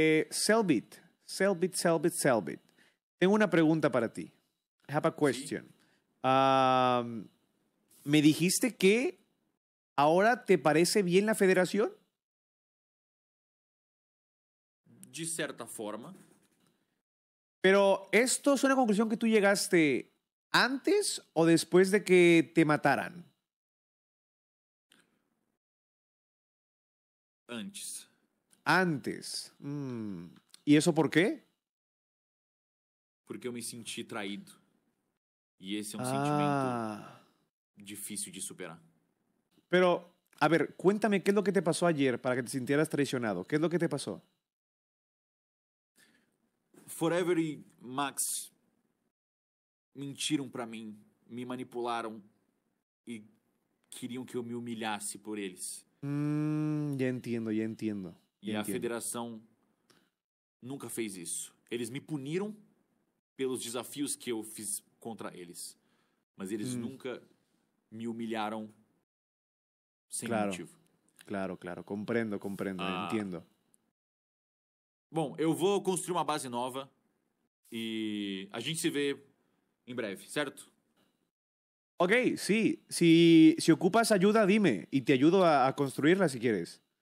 Eh, Selbit, Selbit, Selbit, Selbit. Tengo una pregunta para ti. have a question. me dijiste que ahora te parece bien la federación. De cierta forma. Pero esto es una conclusión que tú llegaste antes o después de que te mataran. Antes antes. Mm. ¿Y eso por qué? Porque yo me sentí traído. Y ese es un um sentimiento ah. difícil de superar. Pero, a ver, cuéntame qué es lo que te pasó ayer para que te sintieras traicionado. ¿Qué es lo que te pasó? Forever y e Max mentiron para mí. me manipularon. Y e querían que yo me humillase por ellos. Mm, ya entiendo, ya entiendo. E Entendo. a federação nunca fez isso. Eles me puniram pelos desafios que eu fiz contra eles. Mas eles hum. nunca me humilharam sem claro. motivo. Claro, claro. Compreendo, compreendo. Ah. Entendo. Bom, eu vou construir uma base nova e a gente se vê em breve, certo? Ok, sí. Si, si ocupas ajuda dime. e te ajudo a, a construirla si quieres.